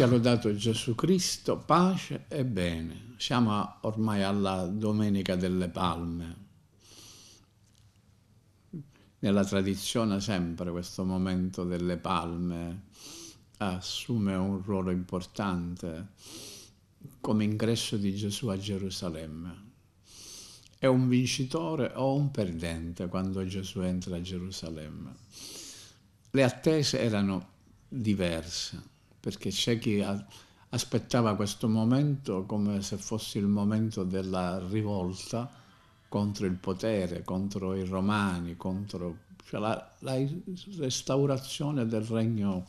sia lodato Gesù Cristo, pace e bene. Siamo ormai alla Domenica delle Palme. Nella tradizione sempre questo momento delle palme assume un ruolo importante come ingresso di Gesù a Gerusalemme. È un vincitore o un perdente quando Gesù entra a Gerusalemme. Le attese erano diverse perché c'è chi aspettava questo momento come se fosse il momento della rivolta contro il potere, contro i romani, contro cioè la, la, restaurazione del regno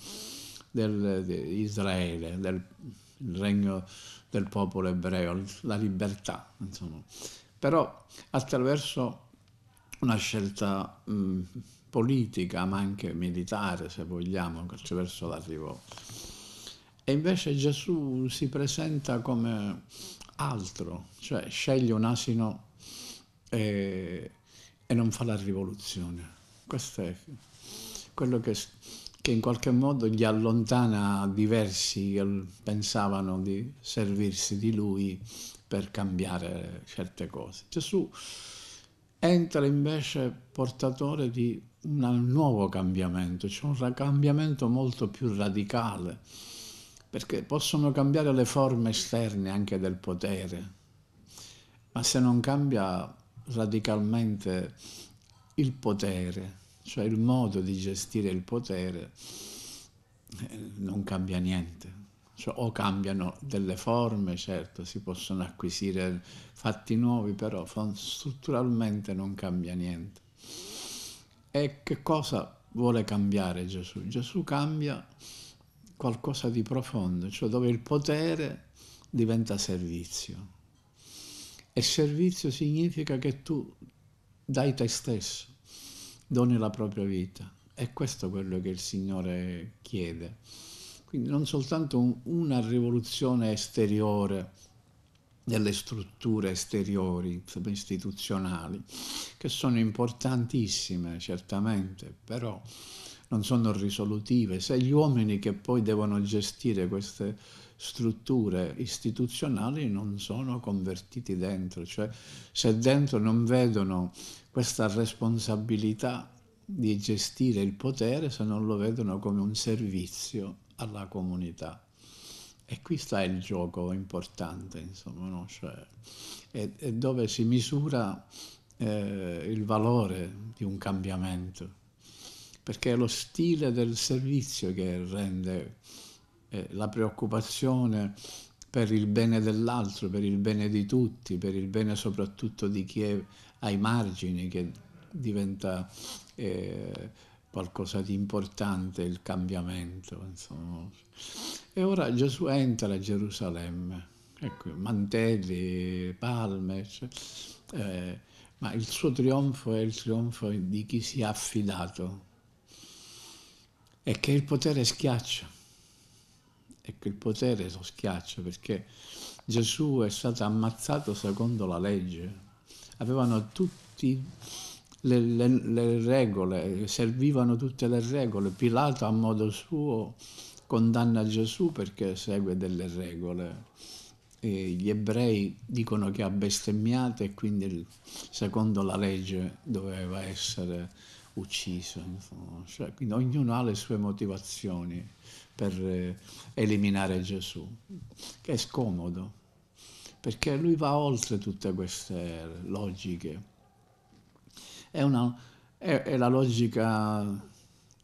del, di Israele, del regno del popolo ebreo, la libertà, insomma. Però attraverso una scelta mh, politica, ma anche militare, se vogliamo, attraverso l'arrivo e invece Gesù si presenta come altro, cioè sceglie un asino e, e non fa la rivoluzione. Questo è quello che, che, in qualche modo gli allontana diversi che pensavano di servirsi di lui per cambiare certe cose. Gesù entra invece portatore di un nuovo cambiamento, cioè un cambiamento molto più radicale perché possono cambiare le forme esterne anche del potere, ma se non cambia radicalmente il potere, cioè il modo di gestire il potere, eh, non cambia niente. Cioè, o cambiano delle forme, certo, si possono acquisire fatti nuovi, però strutturalmente non cambia niente. E che cosa vuole cambiare Gesù? Gesù cambia qualcosa di profondo, cioè dove il potere diventa servizio. E servizio significa che tu dai te stesso, doni la propria vita. E questo è quello che il Signore chiede. Quindi non soltanto un, una rivoluzione esteriore delle strutture esteriori, istituzionali, che sono importantissime certamente, però non sono risolutive, se gli uomini che poi devono gestire queste strutture istituzionali non sono convertiti dentro, cioè se dentro non vedono questa responsabilità di gestire il potere, se non lo vedono come un servizio alla comunità. E qui sta il gioco importante, insomma, no? cioè, è, è, dove si misura eh, il valore di un cambiamento perché è lo stile del servizio che rende eh, la preoccupazione per il bene dell'altro, per il bene di tutti, per il bene soprattutto di chi è ai margini, che diventa eh, qualcosa di importante il cambiamento. Insomma. E ora Gesù entra a Gerusalemme, ecco, mantelli, palme, cioè, eh, ma il suo trionfo è il trionfo di chi si è affidato è che il potere schiaccia, è che il potere lo schiaccia perché Gesù è stato ammazzato secondo la legge, avevano tutte le, le, le regole, servivano tutte le regole, Pilato a modo suo condanna Gesù perché segue delle regole. E gli ebrei dicono che ha bestemmiato e quindi secondo la legge doveva essere ucciso, cioè, quindi ognuno ha le sue motivazioni per eh, eliminare Gesù, che è scomodo, perché lui va oltre tutte queste logiche. È, una, è, è la logica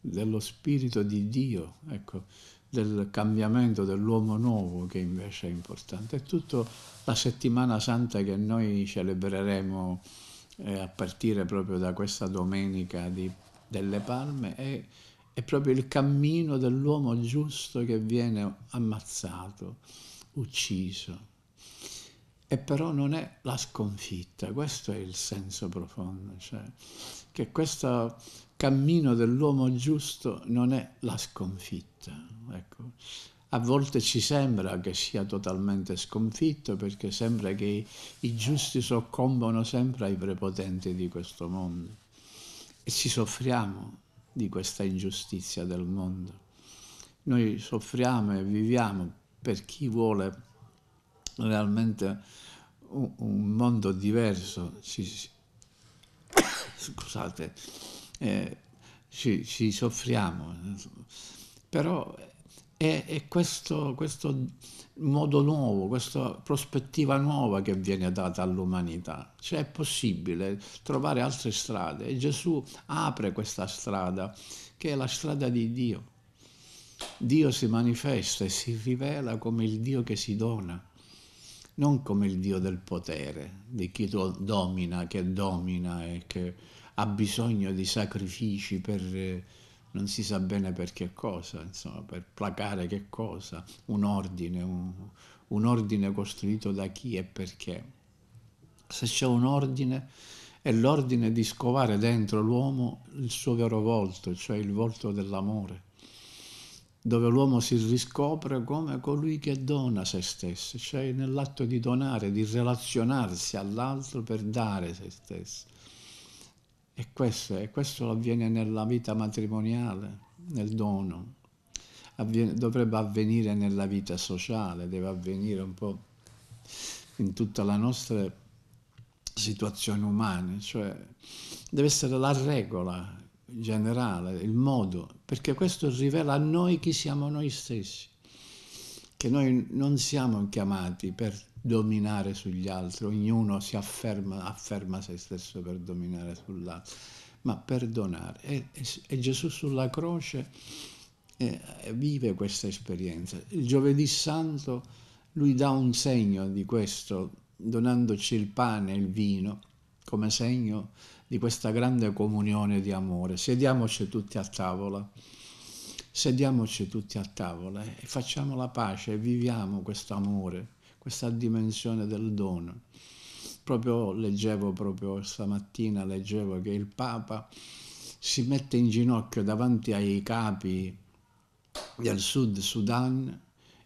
dello spirito di Dio, ecco, del cambiamento dell'uomo nuovo che invece è importante. È tutta la settimana santa che noi celebreremo eh, a partire proprio da questa domenica di, delle palme, è, è proprio il cammino dell'uomo giusto che viene ammazzato, ucciso. E però non è la sconfitta, questo è il senso profondo, cioè che questo cammino dell'uomo giusto non è la sconfitta. Ecco a volte ci sembra che sia totalmente sconfitto perché sembra che i giusti soccombano sempre ai prepotenti di questo mondo e ci soffriamo di questa ingiustizia del mondo. Noi soffriamo e viviamo per chi vuole realmente un, mondo diverso. Ci, scusate, eh, ci, ci soffriamo, però è, è questo, questo, modo nuovo, questa prospettiva nuova che viene data all'umanità. Cioè è possibile trovare altre strade e Gesù apre questa strada che è la strada di Dio. Dio si manifesta e si rivela come il Dio che si dona, non come il Dio del potere, di chi domina, che domina e che ha bisogno di sacrifici per non si sa bene per che cosa, insomma, per placare che cosa, un ordine, un, un ordine costruito da chi e perché. Se c'è un ordine, è l'ordine di scovare dentro l'uomo il suo vero volto, cioè il volto dell'amore, dove l'uomo si riscopre come colui che dona se stesso, cioè nell'atto di donare, di relazionarsi all'altro per dare se stesso. E questo, e questo avviene nella vita matrimoniale, nel dono. Avviene, dovrebbe avvenire nella vita sociale, deve avvenire un po' in tutte le nostre situazioni umane, cioè deve essere la regola generale, il modo, perché questo rivela a noi chi siamo noi stessi che noi non siamo chiamati per dominare sugli altri, ognuno si afferma, afferma se stesso per dominare sull'altro, ma perdonare. E, e, e Gesù sulla croce eh, vive questa esperienza. Il giovedì santo lui dà un segno di questo, donandoci il pane e il vino come segno di questa grande comunione di amore. Sediamoci tutti a tavola sediamoci tutti a tavola eh, e facciamo la pace e viviamo questo amore, questa dimensione del dono. Proprio leggevo proprio stamattina, leggevo che il Papa si mette in ginocchio davanti ai capi del Sud Sudan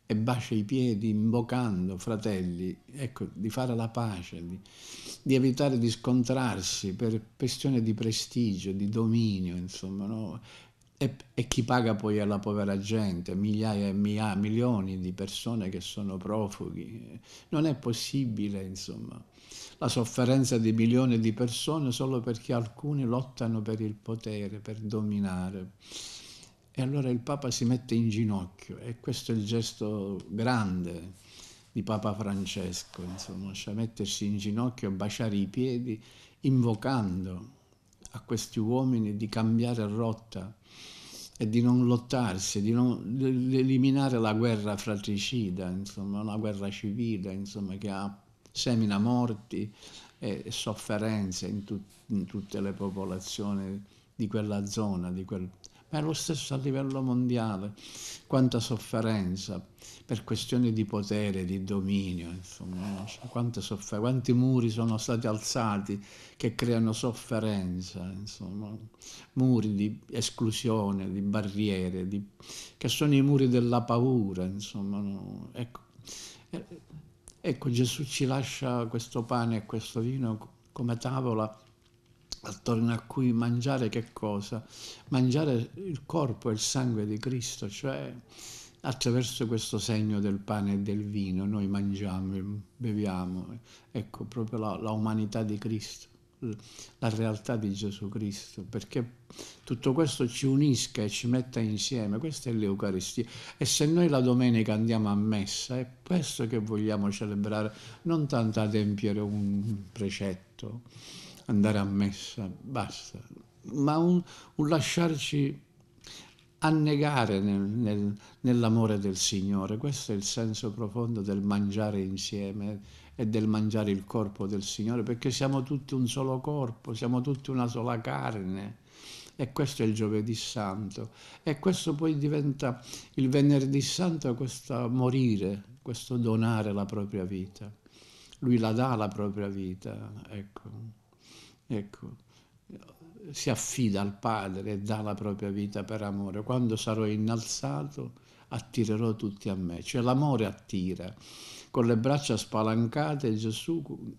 e bacia i piedi invocando, fratelli, ecco, di fare la pace, di, di evitare di scontrarsi per questione di prestigio, di dominio, insomma, no? E, e, chi paga poi è la povera gente, migliaia e migliaia, milioni di persone che sono profughi. Non è possibile, insomma, la sofferenza di milioni di persone solo perché alcuni lottano per il potere, per dominare. E allora il Papa si mette in ginocchio e questo è il gesto grande di Papa Francesco, insomma, cioè mettersi in ginocchio, baciare i piedi, invocando a questi uomini di cambiare rotta e di non lottarsi, di, non, di eliminare la guerra fratricida, insomma, una guerra civile insomma, che ha, semina morti e sofferenze in, tut, in tutte le popolazioni di quella zona, di quel ma è lo stesso a livello mondiale. Quanta sofferenza per questioni di potere, di dominio, insomma, cioè, quanti muri sono stati alzati che creano sofferenza, insomma, muri di esclusione, di barriere, di, che sono i muri della paura, insomma, no? ecco, eh, ecco, Gesù ci lascia questo pane e questo vino come tavola attorno a cui mangiare che cosa? Mangiare il corpo e il sangue di Cristo, cioè attraverso questo segno del pane e del vino noi mangiamo e beviamo, ecco proprio la, la umanità di Cristo, la realtà di Gesù Cristo, perché tutto questo ci unisca e ci metta insieme, questa è l'Eucaristia e se noi la domenica andiamo a messa è questo che vogliamo celebrare, non tanto adempiere un precetto andare a messa, basta, ma un, un lasciarci annegare nel, nel, nell'amore del Signore. Questo è il senso profondo del mangiare insieme e del mangiare il corpo del Signore, perché siamo tutti un solo corpo, siamo tutti una sola carne. E questo è il giovedì santo. E questo poi diventa il venerdì santo, questo morire, questo donare la propria vita. Lui la dà la propria vita, ecco. Ecco, si affida al Padre e dà la propria vita per amore. Quando sarò innalzato, attirerò tutti a me. Cioè l'amore attira. Con le braccia spalancate Gesù,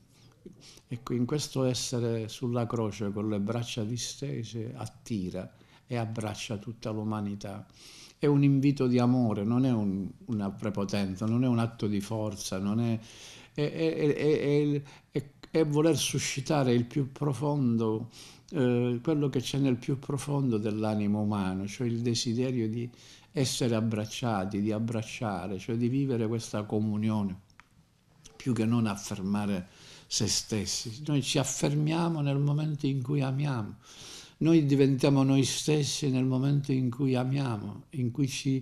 ecco, in questo essere sulla croce con le braccia distese, attira e abbraccia tutta l'umanità. È un invito di amore, non è un, una prepotenza, non è un atto di forza, non è, è, è, è è voler suscitare il più profondo, eh, quello che c'è nel più profondo dell'animo umano, cioè il desiderio di essere abbracciati, di abbracciare, cioè di vivere questa comunione, più che non affermare se stessi. Noi ci affermiamo nel momento in cui amiamo noi diventiamo noi stessi nel momento in cui amiamo, in cui ci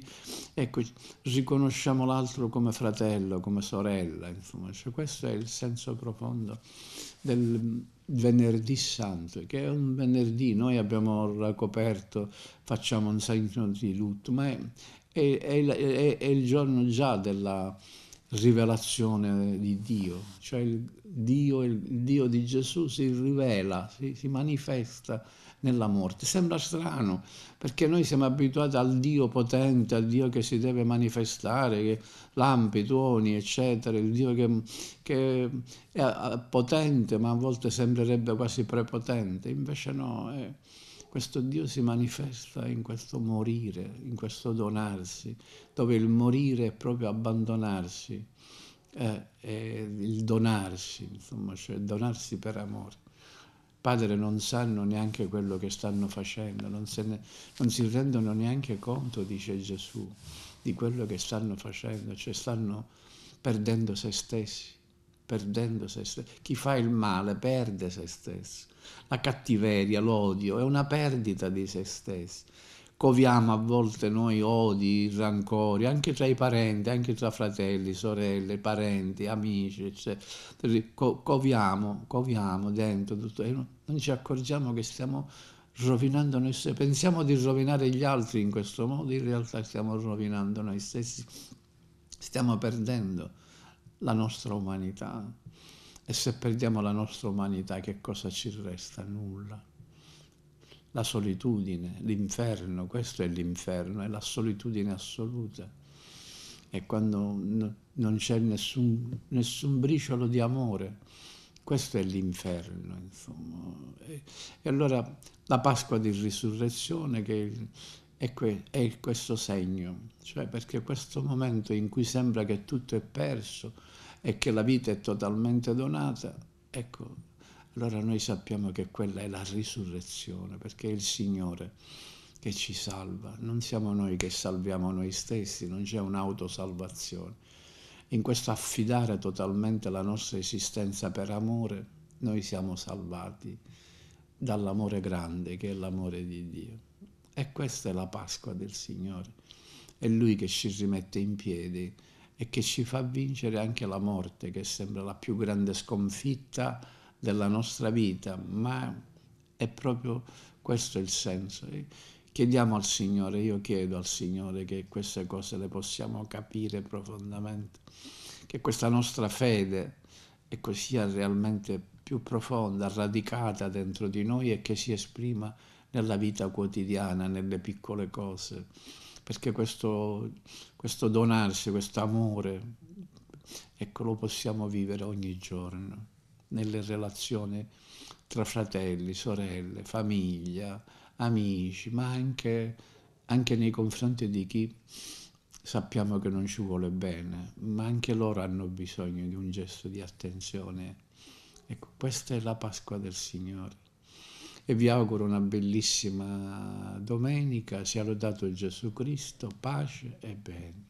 ecco, riconosciamo l'altro come fratello, come sorella. Cioè, questo è il senso profondo del venerdì santo, che è un venerdì, noi abbiamo ricoperto, facciamo un segno di lutto, ma è, è, è, è il giorno già della rivelazione di Dio, cioè il Dio, il Dio di Gesù si rivela, si, si manifesta nella morte. Sembra strano, perché noi siamo abituati al Dio potente, al Dio che si deve manifestare, che lampi, tuoni, eccetera, il Dio che, che è eh, potente, ma a volte sembrerebbe quasi prepotente. Invece no, eh, questo Dio si manifesta in questo morire, in questo donarsi, dove il morire è proprio abbandonarsi. Eh, il donarsi, insomma, cioè donarsi per amore. Padre, non sanno neanche quello che stanno facendo, non, ne, non si rendono neanche conto, dice Gesù, di quello che stanno facendo, cioè stanno perdendo se stessi perdendo se stesso. Chi fa il male perde se stesso. La cattiveria, l'odio è una perdita di se stessi coviamo a volte noi odi, rancori, anche tra i parenti, anche tra fratelli, sorelle, parenti, amici, eccetera. Co- coviamo, coviamo dentro tutto e non ci accorgiamo che stiamo rovinando noi stessi. Pensiamo di rovinare gli altri in questo modo, in realtà stiamo rovinando noi stessi, stiamo perdendo la nostra umanità. E se perdiamo la nostra umanità, che cosa ci resta? Nulla la solitudine, l'inferno, questo è l'inferno, è la solitudine assoluta. E quando n- non c'è nessun, nessun, briciolo di amore, questo è l'inferno, insomma. E, e allora la Pasqua di risurrezione che è, que- è questo segno, cioè perché questo momento in cui sembra che tutto è perso e che la vita è totalmente donata, ecco, allora noi sappiamo che quella è la risurrezione, perché è il Signore che ci salva, non siamo noi che salviamo noi stessi, non c'è un'autosalvazione. In questo affidare totalmente la nostra esistenza per amore, noi siamo salvati dall'amore grande che è l'amore di Dio. E questa è la Pasqua del Signore. È Lui che ci rimette in piedi e che ci fa vincere anche la morte, che sembra la più grande sconfitta della nostra vita, ma è proprio questo il senso. Chiediamo al Signore, io chiedo al Signore che queste cose le possiamo capire profondamente, che questa nostra fede ecco, sia realmente più profonda, radicata dentro di noi e che si esprima nella vita quotidiana, nelle piccole cose, perché questo, questo donarsi, questo amore, ecco, lo possiamo vivere ogni giorno nelle relazioni tra fratelli, sorelle, famiglia, amici, ma anche, anche nei confronti di chi sappiamo che non ci vuole bene, ma anche loro hanno bisogno di un gesto di attenzione. Ecco, questa è la Pasqua del Signore. E vi auguro una bellissima domenica, sia lodato Gesù Cristo, pace e bene.